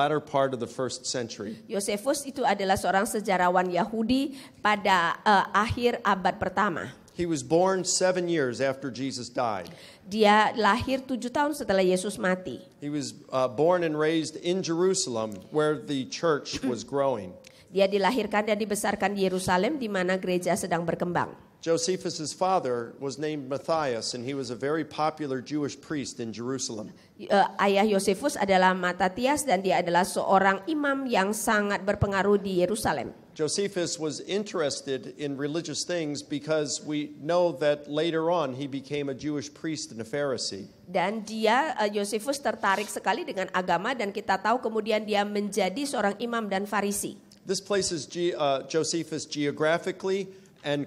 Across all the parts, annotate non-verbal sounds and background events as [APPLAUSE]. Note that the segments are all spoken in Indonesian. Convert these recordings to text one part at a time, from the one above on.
latter part of the first century. Yosefus itu adalah seorang sejarawan Yahudi pada uh, akhir abad pertama. He was born seven years after Jesus died. Dia lahir tujuh tahun setelah Yesus mati. He was uh, born and raised in Jerusalem, where the church was growing. Dia dilahirkan dan dibesarkan di Yerusalem, di mana gereja sedang berkembang. Josephus' father was named Matthias and he was a very popular Jewish priest in Jerusalem. Uh, ayah Josephus adalah Matatias dan dia adalah seorang imam yang sangat berpengaruh di Yerusalem. Josephus was interested in religious things because we know that later on he became a Jewish priest and a Pharisee. Dan dia uh, Josephus tertarik sekali dengan agama dan kita tahu kemudian dia menjadi seorang imam dan Farisi. This places G, uh, Josephus geographically dan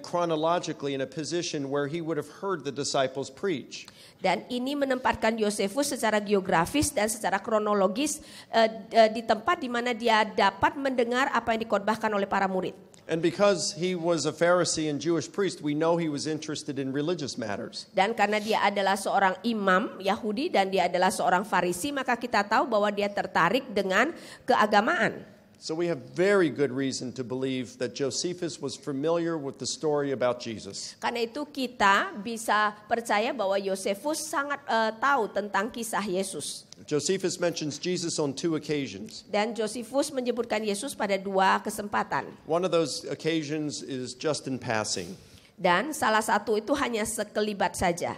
ini menempatkan Yosefus secara geografis dan secara kronologis uh, uh, di tempat di mana dia dapat mendengar apa yang dikhotbahkan oleh para murid. And because he was a Pharisee and Jewish priest, we know he was interested in religious matters. Dan karena dia adalah seorang imam Yahudi dan dia adalah seorang Farisi, maka kita tahu bahwa dia tertarik dengan keagamaan. So we have very good reason to believe that Josephus was familiar with the story about Jesus. Karena itu kita bisa percaya bahwa Yosefus sangat uh, tahu tentang kisah Yesus. Josephus mentions Jesus on two occasions. Dan Josephus menyebutkan Yesus pada dua kesempatan. One of those occasions is just in passing. Dan salah satu itu hanya sekelibat saja.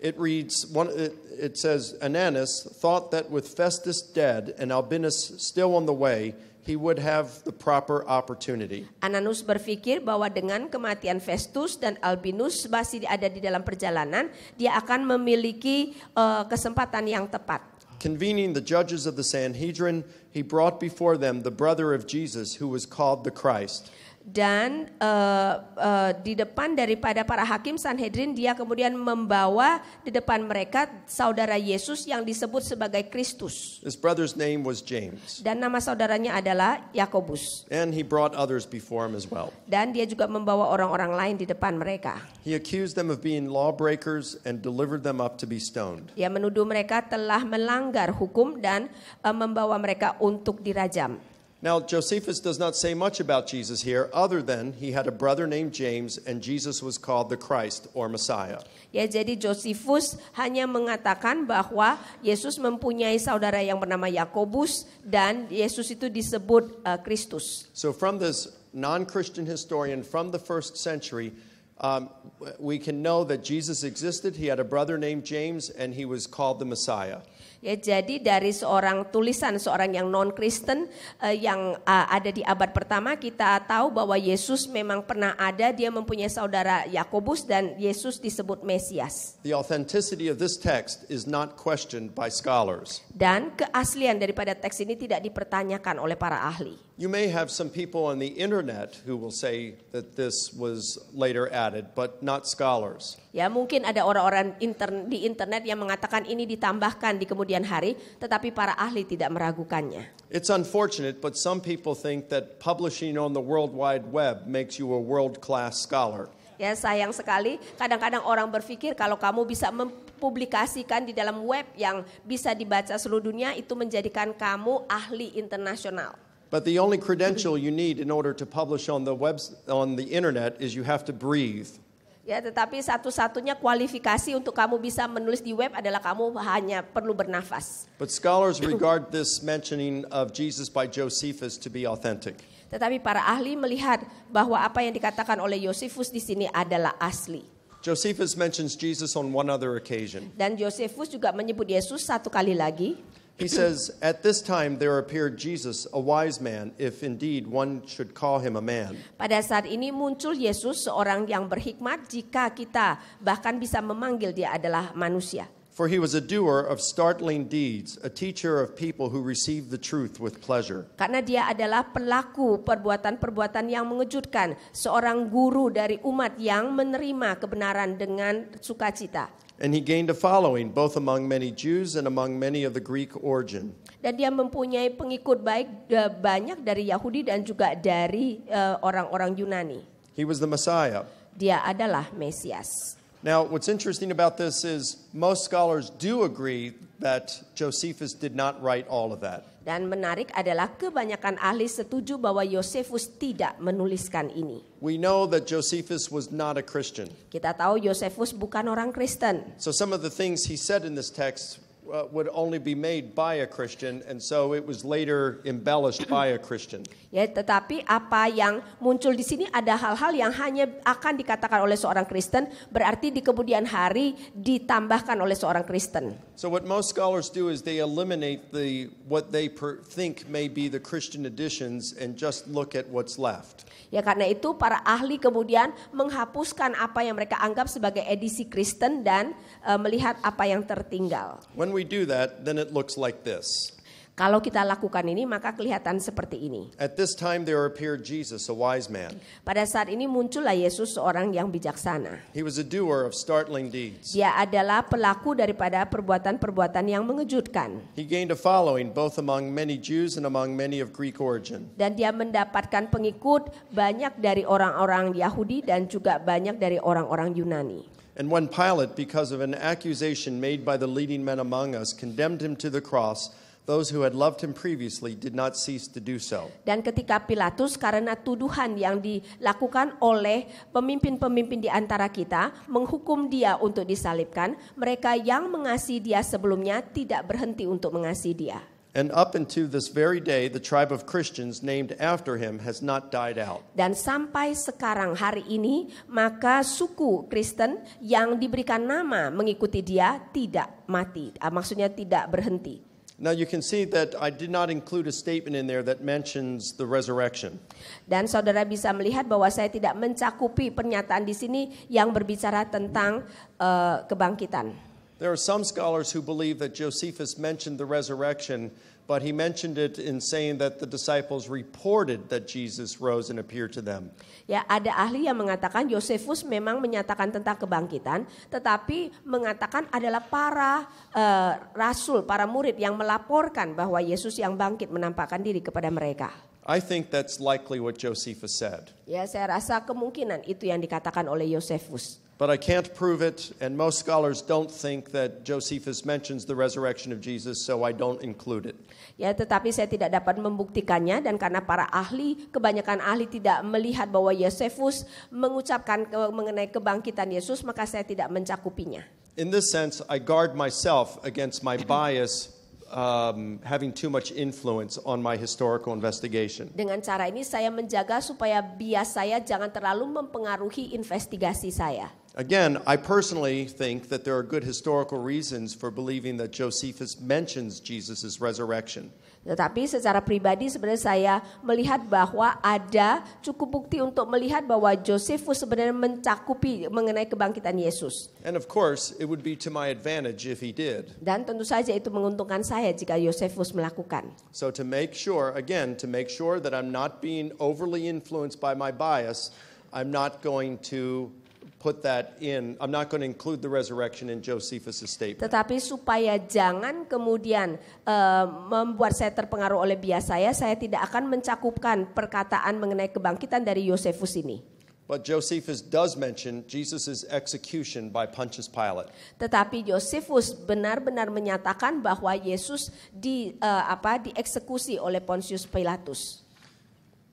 it reads one, it, it, says ananus thought that with festus dead and albinus still on the way he would have the proper opportunity. Ananus berpikir bahwa dengan kematian Festus dan Albinus masih ada di dalam perjalanan, dia akan memiliki uh, kesempatan yang tepat. Convening the judges of the Sanhedrin, he brought before them the brother of Jesus who was called the Christ dan uh, uh, di depan daripada para hakim Sanhedrin dia kemudian membawa di depan mereka saudara Yesus yang disebut sebagai Kristus. His brother's name was James. Dan nama saudaranya adalah Yakobus. And he brought others before him as well. Dan dia juga membawa orang-orang lain di depan mereka. He accused them of being lawbreakers and delivered them up to be stoned. Dia menuduh mereka telah melanggar hukum dan uh, membawa mereka untuk dirajam. Now, Josephus does not say much about Jesus here, other than he had a brother named James, and Jesus was called the Christ or Messiah. Ya, jadi Josephus hanya mengatakan bahwa Yesus mempunyai saudara yang bernama Yakobus dan Yesus itu disebut uh, Kristus. Uh, so from this non-Christian historian from the first century, um, we can know that Jesus existed. He had a brother named James, and he was called the Messiah. Ya, jadi dari seorang tulisan seorang yang non Kristen uh, eh, yang uh, ada di abad pertama kita tahu bahwa Yesus memang pernah ada, dia mempunyai saudara Yakobus dan Yesus disebut Mesias. The authenticity of this text is not questioned by scholars. Dan keaslian daripada teks ini tidak dipertanyakan oleh para ahli. You may have some people on the internet who will say that this was later added, but not scholars. Ya, mungkin ada orang-orang intern, di internet yang mengatakan ini ditambahkan di kemudian kemudian hari, tetapi para ahli tidak meragukannya. It's unfortunate, but some people think that publishing on the World Wide Web makes you a world-class scholar. Ya, sayang sekali kadang-kadang orang berpikir kalau kamu bisa mempublikasikan di dalam web yang bisa dibaca seluruh dunia itu menjadikan kamu ahli internasional. But the only credential you need in order to publish on the web on the internet is you have to breathe. Ya, tetapi satu-satunya kualifikasi untuk kamu bisa menulis di web adalah kamu hanya perlu bernafas. But scholars regard this mentioning of Jesus by Josephus to be authentic. Tetapi para ahli melihat bahwa apa yang dikatakan oleh Yosefus di sini adalah asli. Josephus mentions Jesus on one other occasion. Dan Josephus juga menyebut Yesus satu kali lagi. He says, At this time there appeared Jesus, a wise man, if indeed one should call him a man. Pada saat ini muncul Yesus, seorang yang berhikmat jika kita bahkan bisa memanggil dia adalah manusia. For he was a doer of startling deeds, a teacher of people who received the truth with pleasure. Karena dia adalah pelaku perbuatan-perbuatan yang mengejutkan, seorang guru dari umat yang menerima kebenaran dengan sukacita. And he gained a following both among many Jews and among many of the Greek origin. Dan dia mempunyai pengikut baik e, banyak dari Yahudi dan juga dari e, orang-orang uh, Yunani. He was the Messiah. Dia adalah Mesias. Now, what's interesting about this is most scholars do agree that Josephus did not write all of that. Dan menarik adalah kebanyakan ahli setuju bahwa Yosefus tidak menuliskan ini. We know that Josephus was not a Christian. Kita tahu Yosefus bukan orang Kristen. So some of the things he said in this text Uh, would only be made by a Christian, and so it was later embellished by a Christian. Ya, tetapi apa yang muncul di sini ada hal-hal yang hanya akan dikatakan oleh seorang Kristen, berarti di kemudian hari ditambahkan oleh seorang Kristen. So what most scholars do is they eliminate the what they per, think may be the Christian additions and just look at what's left. Ya, karena itu para ahli kemudian menghapuskan apa yang mereka anggap sebagai edisi Kristen dan uh, melihat apa yang tertinggal. When we do that, then it looks like this. Kalau kita lakukan ini maka kelihatan seperti ini. At this time there appeared Jesus, a wise man. Pada saat ini muncullah Yesus seorang yang bijaksana. He was a doer of startling deeds. Dia adalah pelaku daripada perbuatan-perbuatan yang mengejutkan. He gained a following both among many Jews and among many of Greek origin. Dan dia mendapatkan pengikut banyak dari orang-orang Yahudi dan juga banyak dari orang-orang Yunani. And when Pilate, because of an accusation made by the leading men among us, condemned him to the cross, those who had loved him previously did not cease to do so. Dan ketika Pilatus karena tuduhan yang dilakukan oleh pemimpin-pemimpin di antara kita menghukum dia untuk disalibkan, mereka yang mengasihi dia sebelumnya tidak berhenti untuk mengasihi dia. And up until this very day, the tribe of Christians named after him has not died out. Dan sampai sekarang hari ini, maka suku Kristen yang diberikan nama mengikuti dia tidak mati. Ah, maksudnya tidak berhenti. Now you can see that I did not include a statement in there that mentions the resurrection. Dan saudara bisa melihat bahwa saya tidak mencakupi pernyataan di sini yang berbicara tentang uh, kebangkitan. There are some scholars who believe that Josephus mentioned the resurrection, but he mentioned it in saying that the disciples reported that Jesus rose and appeared to them. Ya, ada ahli yang mengatakan Josephus memang menyatakan tentang kebangkitan, tetapi mengatakan adalah para uh, rasul, para murid yang melaporkan bahwa Yesus yang bangkit menampakkan diri kepada mereka. I think that's likely what Josephus said. Ya, saya rasa kemungkinan itu yang dikatakan oleh Josephus. But I can't prove it, and most scholars don't think that Josephus mentions the resurrection of Jesus, so I don't include it. Ya, tetapi saya tidak dapat membuktikannya dan karena para ahli, kebanyakan ahli tidak melihat bahwa Yosefus mengucapkan mengenai kebangkitan Yesus, maka saya tidak mencakupinya. In this sense, I guard myself against my [CLEARS THROAT] bias um, having too much influence on my historical investigation. Dengan cara ini saya menjaga supaya bias saya jangan terlalu mempengaruhi investigasi saya. Again, I personally think that there are good historical reasons for believing that Josephus mentions Jesus' resurrection. Tetapi secara pribadi sebenarnya saya melihat bahwa ada cukup bukti untuk melihat bahwa Josephus sebenarnya mencakupi mengenai kebangkitan Yesus. And of course, it would be to my advantage if he did. Dan tentu saja itu menguntungkan saya jika Josephus melakukan. So to make sure, again, to make sure that I'm not being overly influenced by my bias, I'm not going to put that in. I'm not going to include the resurrection in Josephus' statement. Tetapi supaya jangan kemudian uh, membuat saya terpengaruh oleh bias saya, saya tidak akan mencakupkan perkataan mengenai kebangkitan dari Yosefus ini. But Josephus does mention Jesus' execution by Pontius Pilate. Tetapi Josephus benar-benar menyatakan bahwa Yesus di uh, apa dieksekusi oleh Pontius Pilatus.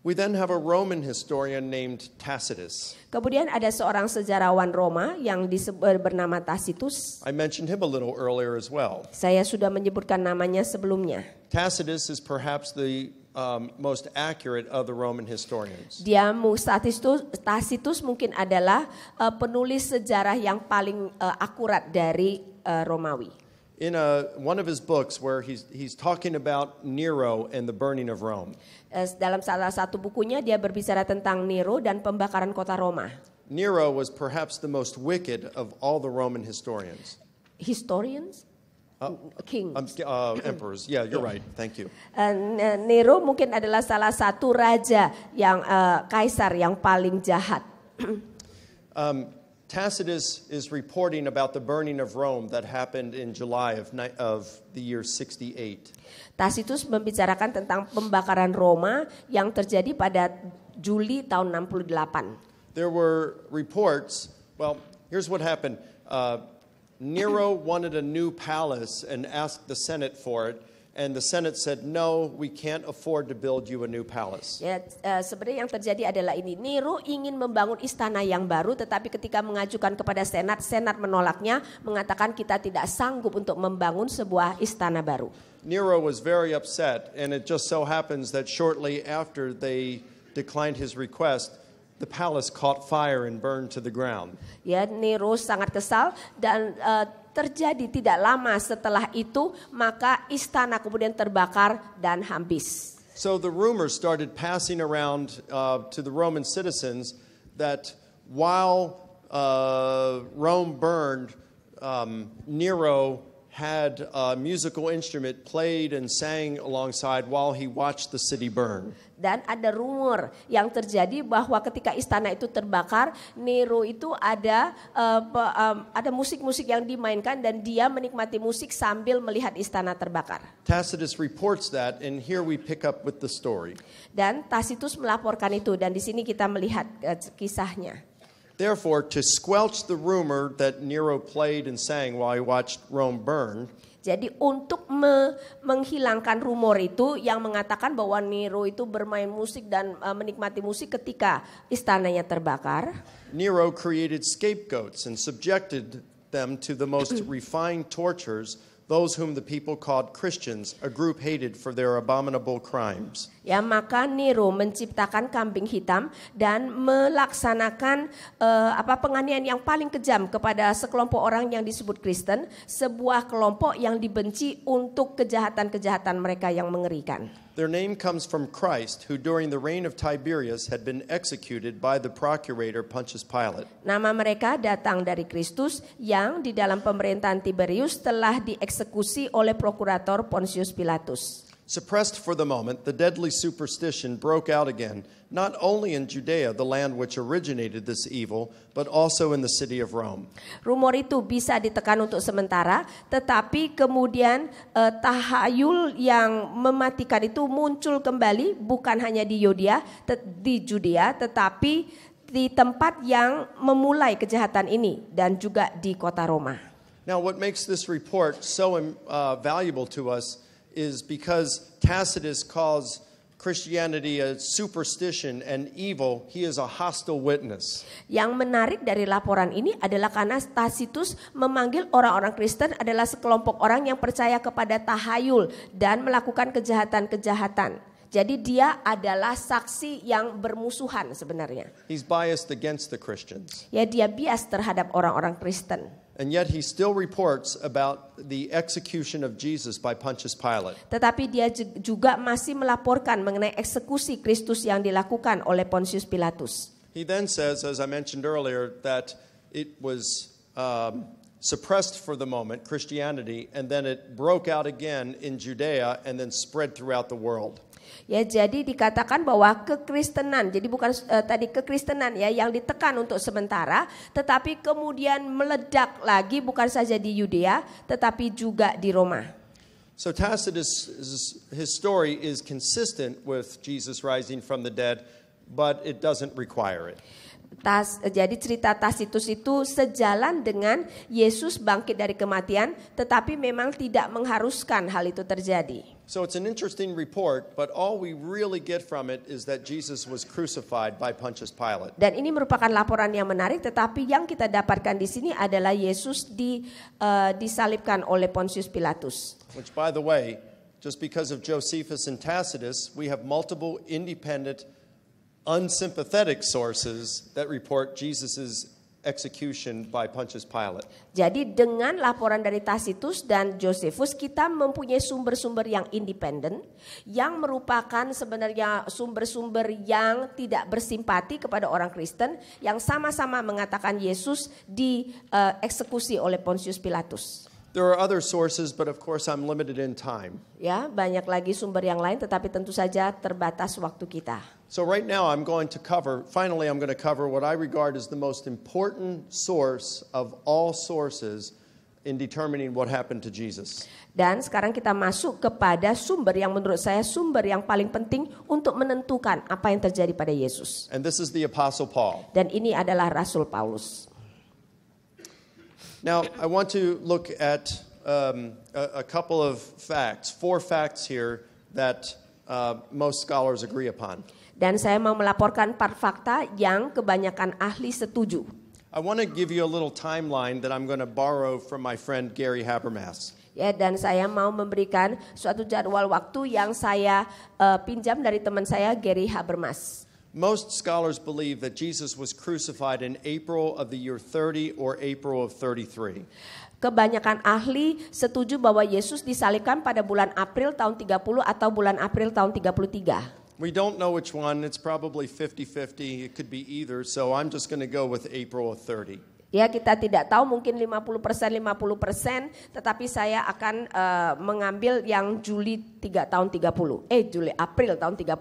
We then have a Roman historian named Tacitus. Kemudian ada seorang sejarawan Roma yang disebut bernama Tacitus. I mentioned him a little earlier as well. Saya sudah menyebutkan namanya sebelumnya. Tacitus is perhaps the um, most accurate of the Roman historians. Dia Tacitus, Tacitus mungkin adalah uh, penulis sejarah yang paling uh, akurat dari uh, Romawi in a, one of his books where he's, he's talking about Nero and the burning of Rome. Eh, dalam salah satu bukunya dia berbicara tentang Nero dan pembakaran kota Roma. Nero was perhaps the most wicked of all the Roman historians. Historians? Uh, King. Um, uh, [COUGHS] emperors. Yeah, you're yeah. right. Thank you. Uh, Nero mungkin adalah salah satu raja yang uh, kaisar yang paling jahat. um, Tacitus is reporting about the burning of Rome that happened in July of, of the year 68. Tacitus membicarakan tentang pembakaran Roma yang terjadi pada Juli tahun 68. There were reports, well, here's what happened. Uh, Nero wanted a new palace and asked the Senate for it. And the Senate said, no, we can't afford to build you a new palace. Ya, uh, sebenarnya yang terjadi adalah ini. Nero ingin membangun istana yang baru, tetapi ketika mengajukan kepada Senat, Senat menolaknya, mengatakan kita tidak sanggup untuk membangun sebuah istana baru. Nero was very upset, and it just so happens that shortly after they declined his request, the palace caught fire and burned to the ground. Ya, Nero sangat kesal dan uh, terjadi tidak lama setelah itu maka istana kemudian terbakar dan habis. So the rumors started passing around uh, to the Roman citizens that while uh, Rome burned, um, Nero had a musical instrument played and sang alongside while he watched the city burn. Dan ada rumor yang terjadi bahwa ketika istana itu terbakar, Nero itu ada uh, um, ada musik-musik yang dimainkan dan dia menikmati musik sambil melihat istana terbakar. Tacitus reports that and here we pick up with the story. Dan Tacitus melaporkan itu dan di sini kita melihat uh, kisahnya. Therefore, to squelch the rumor that Nero played and sang while he watched Rome burn. Jadi untuk me menghilangkan rumor itu yang mengatakan bahwa Nero itu bermain musik dan uh, menikmati musik ketika istananya terbakar. Nero created scapegoats and subjected them to the most [CLEARS THROAT] refined tortures those whom the people called Christians, a group hated for their abominable crimes. Ya, maka Nero menciptakan kambing hitam dan melaksanakan uh, apa penganiayaan yang paling kejam kepada sekelompok orang yang disebut Kristen, sebuah kelompok yang dibenci untuk kejahatan-kejahatan mereka yang mengerikan. Their name comes from Christ, who during the reign of Tiberius had been executed by the procurator Pontius Pilate. Nama mereka datang dari Kristus yang di dalam pemerintahan Tiberius telah dieksekusi oleh prokurator Pontius Pilatus. Suppressed for the moment, the deadly superstition broke out again, not only in Judea, the land which originated this evil, but also in the city of Rome. Rumor itu bisa ditekan untuk sementara, tetapi kemudian eh, tahayul yang mematikan itu muncul kembali bukan hanya di Yudea, di Judea, tetapi di tempat yang memulai kejahatan ini dan juga di kota Roma. Now what makes this report so uh, valuable to us is because Tacitus calls Christianity a superstition and evil, he is a hostile witness. Yang menarik dari laporan ini adalah karena Tacitus memanggil orang-orang Kristen adalah sekelompok orang yang percaya kepada tahayul dan melakukan kejahatan-kejahatan. Jadi dia adalah saksi yang bermusuhan sebenarnya. He's biased against the Christians. Ya dia bias terhadap orang-orang Kristen. And yet he still reports about the execution of Jesus by Pontius Pilate. Tetapi dia juga masih melaporkan mengenai eksekusi Kristus yang dilakukan oleh Pontius Pilatus. He then says, as I mentioned earlier, that it was um, suppressed for the moment, Christianity, and then it broke out again in Judea and then spread throughout the world. Ya, jadi dikatakan bahwa kekristenan, jadi bukan uh, tadi kekristenan ya yang ditekan untuk sementara, tetapi kemudian meledak lagi bukan saja di Yudea, tetapi juga di Roma. So Tacitus his story is consistent with Jesus rising from the dead, but it doesn't require it. Tas, jadi cerita Tasitus itu sejalan dengan Yesus bangkit dari kematian, tetapi memang tidak mengharuskan hal itu terjadi. So it's an interesting report, but all we really get from it is that Jesus was crucified by Pontius Pilate. Dan ini merupakan laporan yang menarik, tetapi yang kita dapatkan di sini adalah Yesus di, uh, disalibkan oleh Pontius Pilatus. Which by the way, just because of Josephus and Tacitus, we have multiple independent unsympathetic sources that report Jesus's execution by Pontius Pilate. Jadi dengan laporan dari Tacitus dan Josephus kita mempunyai sumber-sumber yang independen yang merupakan sebenarnya sumber-sumber yang tidak bersimpati kepada orang Kristen yang sama-sama mengatakan Yesus dieksekusi eh, uh, oleh Pontius Pilatus. There are other sources, but of course I'm limited in time. Ya, banyak lagi sumber yang lain, tetapi tentu saja terbatas waktu kita. So, right now, I'm going to cover, finally, I'm going to cover what I regard as the most important source of all sources in determining what happened to Jesus. Dan sekarang kita masuk kepada sumber yang menurut saya sumber yang paling penting untuk menentukan apa yang terjadi pada Yesus. And this is the apostle Paul. Dan ini adalah Rasul Paulus. Now, I want to look at um, a, a, couple of facts, four facts here that uh, most scholars agree upon. Dan saya mau melaporkan part fakta yang kebanyakan ahli setuju. I want to give you a little timeline that I'm going to borrow from my friend Gary Habermas. Ya, dan saya mau memberikan suatu jadwal waktu yang saya uh, pinjam dari teman saya Gary Habermas. Most scholars believe that Jesus was crucified in April of the year 30 or April of 33. Kebanyakan ahli setuju bahwa Yesus disalibkan pada bulan April tahun 30 atau bulan April tahun 33. We don't know which one. It's probably 50-50. It could be either. So I'm just going to go with April 30. Ya, kita tidak tahu mungkin 50% 50%, tetapi saya akan uh, mengambil yang Juli 3 tahun 30. Eh, Juli April tahun 30.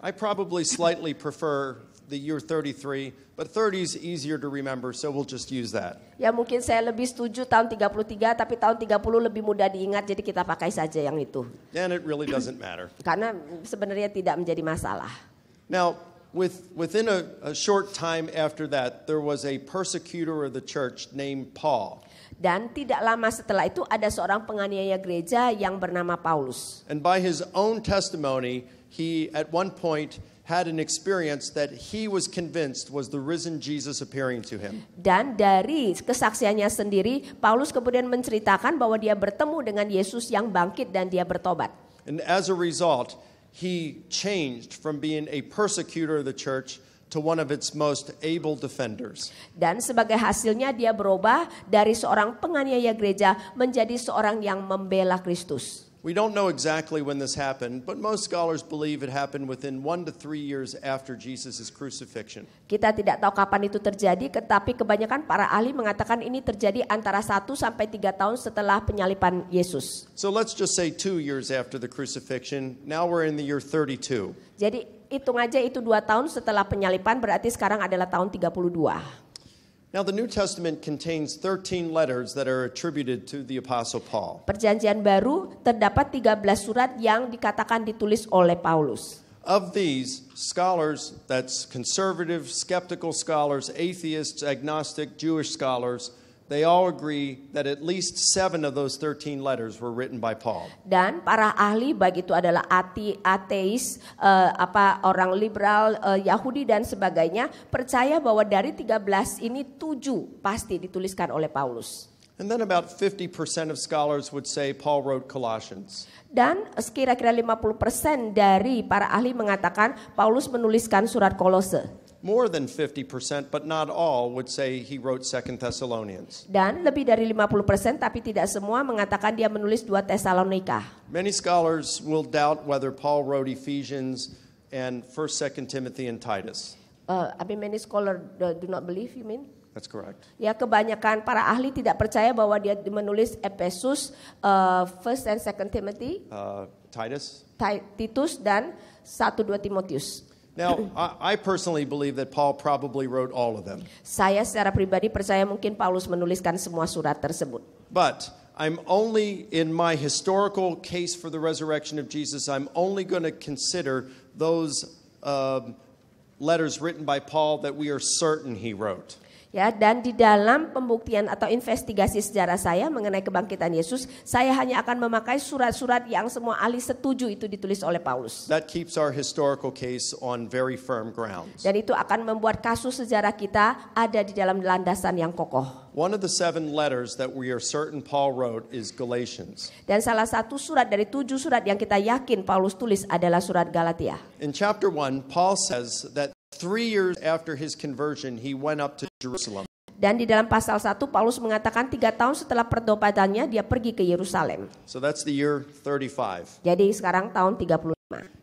I probably slightly prefer the year 33, but 30 is easier to remember, so we'll just use that. Ya mungkin saya lebih setuju tahun 33, tapi tahun 30 lebih mudah diingat, jadi kita pakai saja yang itu. And it really doesn't matter. [CLEARS THROAT] Karena sebenarnya tidak menjadi masalah. Now, with, within a, a short time after that, there was a persecutor of the church named Paul. Dan tidak lama setelah itu ada seorang penganiaya gereja yang bernama Paulus. And by his own testimony, he at one point had an experience that he was convinced was the risen Jesus appearing to him. Dan dari kesaksiannya sendiri, Paulus kemudian menceritakan bahwa dia bertemu dengan Yesus yang bangkit dan dia bertobat. And as a result, he changed from being a persecutor of the church to one of its most able defenders. Dan sebagai hasilnya dia berubah dari seorang penganiaya gereja menjadi seorang yang membela Kristus. We don't know exactly when this happened, but most scholars believe it happened within one to three years after Jesus' crucifixion. Kita tidak tahu kapan itu terjadi, tetapi kebanyakan para ahli mengatakan ini terjadi antara satu sampai tiga tahun setelah penyalipan Yesus. So let's just say two years after the crucifixion. Now we're in the year 32. Jadi hitung aja itu dua tahun setelah penyalipan berarti sekarang adalah tahun 32. Now the New Testament contains 13 letters that are attributed to the apostle Paul. Perjanjian Baru terdapat 13 surat yang dikatakan ditulis oleh Paulus. Of these, scholars that's conservative, skeptical scholars, atheists, agnostic, Jewish scholars They all agree that at least seven of those 13 letters were written by Paul. Dan para ahli baik itu adalah ati, ateis, uh, apa orang liberal, uh, Yahudi dan sebagainya percaya bahwa dari 13 ini tujuh pasti dituliskan oleh Paulus. And then about 50% of scholars would say Paul wrote Colossians. Dan sekira-kira 50% dari para ahli mengatakan Paulus menuliskan surat Kolose more than 50%, but not all, would say he wrote Second Thessalonians. Dan lebih dari 50% tapi tidak semua mengatakan dia menulis 2 Tesalonika. Many scholars will doubt whether Paul wrote Ephesians and 1st, 2nd Timothy and Titus. Uh, I mean many scholars do not believe you mean? That's correct. Ya kebanyakan para ahli tidak percaya bahwa dia menulis Efesus, uh, First and Second Timothy, uh, Titus, Titus dan 1 2 Timotius. Now, I, I personally believe that Paul probably wrote all of them. Saya secara pribadi percaya mungkin Paulus menuliskan semua surat tersebut. But I'm only in my historical case for the resurrection of Jesus. I'm only going to consider those uh, letters written by Paul that we are certain he wrote. Ya, dan di dalam pembuktian atau investigasi sejarah saya mengenai kebangkitan Yesus, saya hanya akan memakai surat-surat yang semua ahli setuju itu ditulis oleh Paulus. That keeps our historical case on very firm grounds. Dan itu akan membuat kasus sejarah kita ada di dalam landasan yang kokoh. One of the seven letters that we are certain Paul wrote is Galatians. Dan salah satu surat dari tujuh surat yang kita yakin Paulus tulis adalah surat Galatia. In chapter 1, Paul says that Three years after his conversion, he went up to Jerusalem. Dan di dalam pasal 1 Paulus mengatakan tiga tahun setelah perdobatannya dia pergi ke Yerusalem. So that's the year 35. Jadi sekarang tahun 35.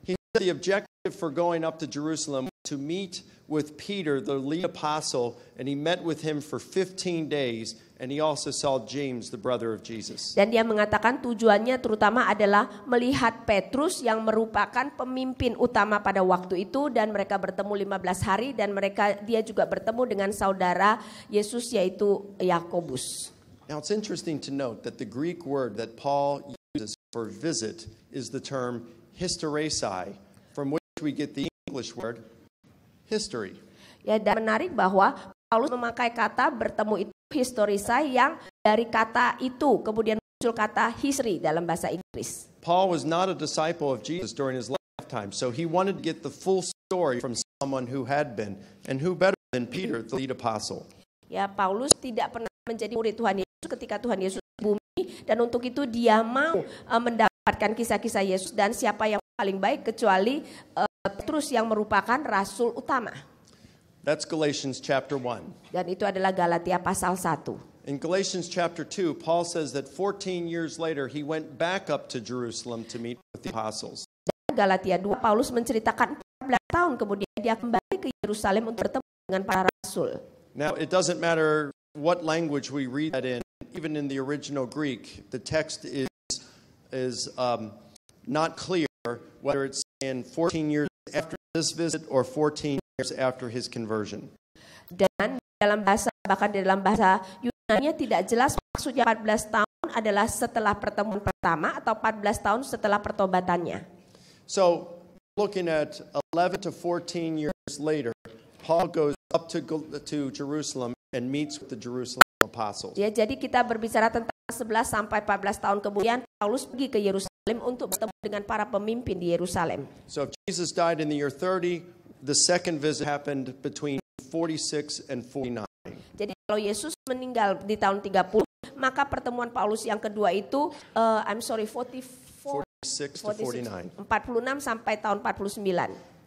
He said the objective for going up to Jerusalem to meet with Peter, the lead apostle, and he met with him for 15 days, and he also saw James, the brother of Jesus. Dan dia mengatakan tujuannya terutama adalah melihat Petrus yang merupakan pemimpin utama pada waktu itu dan mereka bertemu 15 hari dan mereka dia juga bertemu dengan saudara Yesus yaitu Yakobus. Now it's interesting to note that the Greek word that Paul uses for visit is the term hysteresai, from which we get the English word history. Ya, dan menarik bahwa Paulus memakai kata bertemu itu historisa yang dari kata itu kemudian muncul kata history dalam bahasa Inggris. Paul was not a disciple of Jesus during his lifetime, so he wanted to get the full story from someone who had been and who better than Peter, the lead apostle. Ya, Paulus tidak pernah menjadi murid Tuhan Yesus ketika Tuhan Yesus di bumi dan untuk itu dia mau uh, mendapatkan kisah-kisah Yesus dan siapa yang paling baik kecuali uh, Petrus eh, yang merupakan rasul utama. That's Galatians chapter 1. Dan itu adalah Galatia pasal 1. In Galatians chapter 2, Paul says that 14 years later he went back up to Jerusalem to meet with the apostles. Dan Galatia 2 Paulus menceritakan 14 tahun kemudian dia kembali ke Yerusalem untuk bertemu dengan para rasul. Now it doesn't matter what language we read that in, even in the original Greek, the text is is um, not clear whether it's in 14 years after this visit or 14 years after his conversion. Dan dalam bahasa bahkan dalam bahasa Yunani tidak jelas maksudnya 14 tahun adalah setelah pertemuan pertama atau 14 tahun setelah pertobatannya. So, looking at 11 to 14 years later, Paul goes up to to Jerusalem and meets with the Jerusalem apostles. Ya, jadi kita berbicara tentang 11 sampai 14 tahun kemudian Paulus pergi ke Yerusalem Yerusalem untuk bertemu dengan para pemimpin di Yerusalem. So if Jesus died in the year 30, the second visit happened between 46 and 49. Jadi kalau Yesus meninggal di tahun 30, maka pertemuan Paulus yang kedua itu uh, I'm sorry 44 46 46 sampai tahun 49.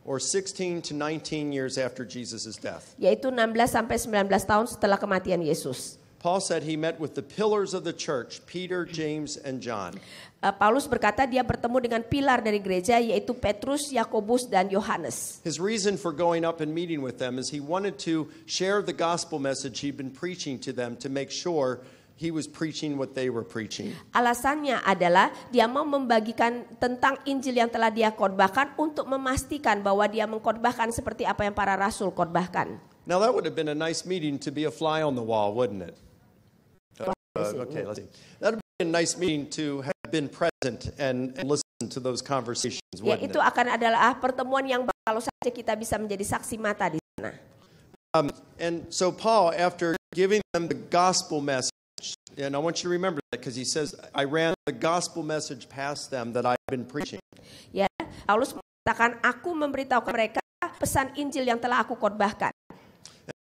Or 16 to 19 years after Jesus's death. Yaitu 16 sampai 19 tahun setelah kematian Yesus. Paul said he met with the pillars of the church, Peter, James, and John. Uh, Paulus berkata dia bertemu dengan pilar dari gereja yaitu Petrus, Yakobus dan Yohanes. His reason for going up and meeting with them is he wanted to share the gospel message he'd been preaching to them to make sure he was preaching what they were preaching. Alasannya adalah dia mau membagikan tentang Injil yang telah dia khotbahkan untuk memastikan bahwa dia mengkhotbahkan seperti apa yang para rasul khotbahkan. Now that would have been a nice meeting to be a fly on the wall, wouldn't it? Uh, okay, let's, that'd be a nice meeting to have been present and, and listen to those conversations. Ya, itu it? akan adalah pertemuan yang kalau saja kita bisa menjadi saksi mata di sana. Um, and so Paul, after giving them the gospel message, and I want you to remember that because he says, "I ran the gospel message past them that I've been preaching." Ya, Paulus mengatakan, "Aku memberitahukan mereka pesan Injil yang telah aku khotbahkan."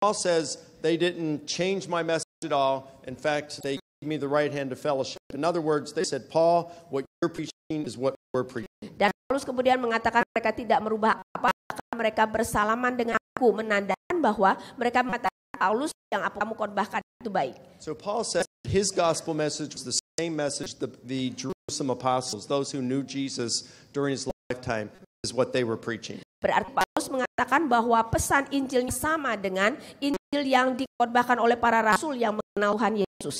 Paul says, "They didn't change my message." it all. In fact, they gave me the right hand of fellowship. In other words, they said, Paul, what you're preaching is what we're preaching. Dan Paulus kemudian mengatakan mereka tidak merubah apa mereka bersalaman dengan aku menandakan bahwa mereka mengatakan Paulus yang apa kamu khotbahkan itu baik. So Paul said his gospel message was the same message the, the Jerusalem apostles, those who knew Jesus during his lifetime, is what they were preaching. Berarti Paulus mengatakan bahwa pesan Injilnya sama dengan Injil yang dikorbankan oleh para rasul yang mengenal Tuhan Yesus.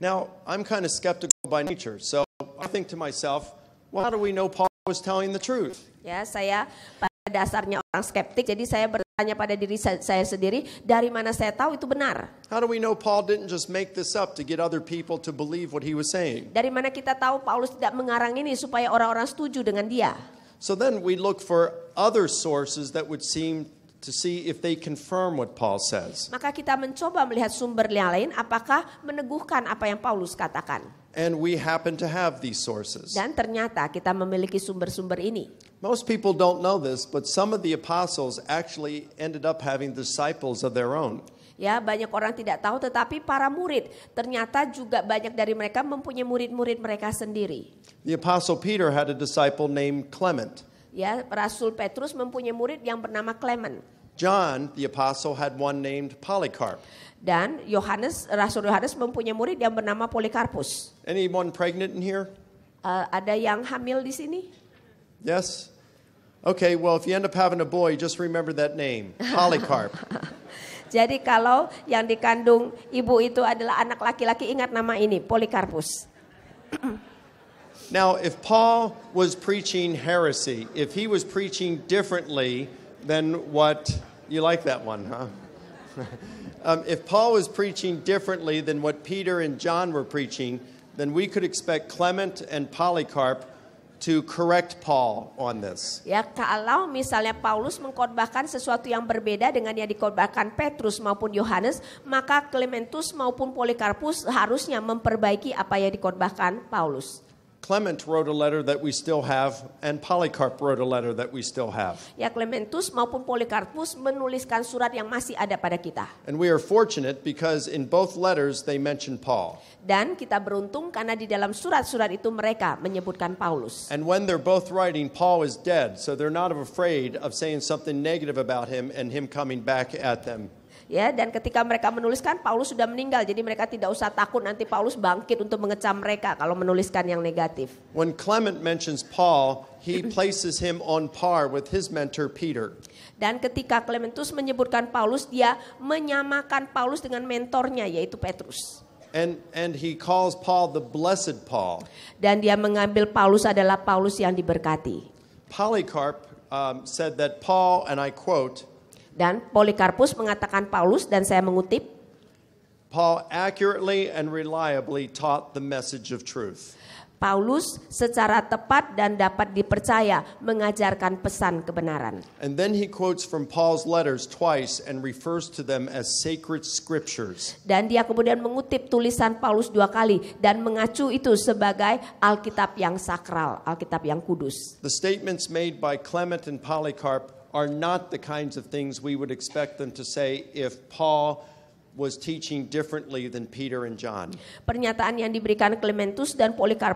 Now, I'm kind of skeptical by nature, so I think to myself, well, how do we know Paul was telling the truth? Ya, saya pada dasarnya orang skeptik, jadi saya bertanya pada diri saya sendiri, dari mana saya tahu itu benar? How do we know Paul didn't just make this up to get other people to believe what he was saying? Dari mana kita tahu Paulus tidak mengarang ini supaya orang-orang setuju dengan dia? So then we look for other sources that would seem to see if they confirm what Paul says. Maka kita mencoba melihat sumber yang lain apakah meneguhkan apa yang Paulus katakan. And we happen to have these sources. Dan ternyata kita memiliki sumber-sumber ini. Most people don't know this, but some of the apostles actually ended up having disciples of their own. Ya, banyak orang tidak tahu tetapi para murid ternyata juga banyak dari mereka mempunyai murid-murid mereka sendiri. The apostle Peter had a disciple named Clement. Ya, Rasul Petrus mempunyai murid yang bernama Clement. John the apostle had one named Polycarp. Dan Yohanes Rasul Yohanes mempunyai murid yang bernama Polikarpus. Anyone pregnant in here? Uh, ada yang hamil di sini? Yes. Okay, well if you end up having a boy, just remember that name, Polycarp. [LAUGHS] Jadi kalau yang dikandung ibu itu adalah anak laki-laki ingat nama ini, Polikarpus. [CLEARS THROAT] Now, if Paul was preaching heresy, if he was preaching differently than what you like that one, huh? [LAUGHS] um, if Paul was preaching differently than what Peter and John were preaching, then we could expect Clement and Polycarp to correct Paul on this. Ya kalau misalnya Paulus mengkhotbahkan sesuatu yang berbeda dengan yang dikhotbahkan Petrus maupun Yohanes, maka Clementus maupun Polikarpus harusnya memperbaiki apa yang dikhotbahkan Paulus. Clement wrote a letter that we still have, and Polycarp wrote a letter that we still have. Ya Clementus maupun Polycarpus menuliskan surat yang masih ada pada kita. And we are fortunate because in both letters they mention Paul. Dan kita beruntung karena di dalam surat-surat itu mereka menyebutkan Paulus. And when they're both writing, Paul is dead, so they're not afraid of saying something negative about him and him coming back at them ya dan ketika mereka menuliskan Paulus sudah meninggal jadi mereka tidak usah takut nanti Paulus bangkit untuk mengecam mereka kalau menuliskan yang negatif. When Clement mentions Paul, he [CLEARS THROAT] places him on par with his mentor Peter. Dan ketika Clementus menyebutkan Paulus, dia menyamakan Paulus dengan mentornya yaitu Petrus. And, and he calls Paul the blessed Paul. Dan dia mengambil Paulus adalah Paulus yang diberkati. Polycarp um, said that Paul, and I quote, dan Polikarpus mengatakan Paulus dan saya mengutip Paul accurately and reliably taught the message of truth. Paulus secara tepat dan dapat dipercaya mengajarkan pesan kebenaran. And then he quotes from Paul's letters twice and refers to them as sacred scriptures. Dan dia kemudian mengutip tulisan Paulus dua kali dan mengacu itu sebagai Alkitab yang sakral, Alkitab yang kudus. The statements made by Clement and Polycarp are not the kinds of things we would expect them to say if Paul was teaching differently than Peter and John. Pernyataan yang diberikan Clementus dan Polikarpus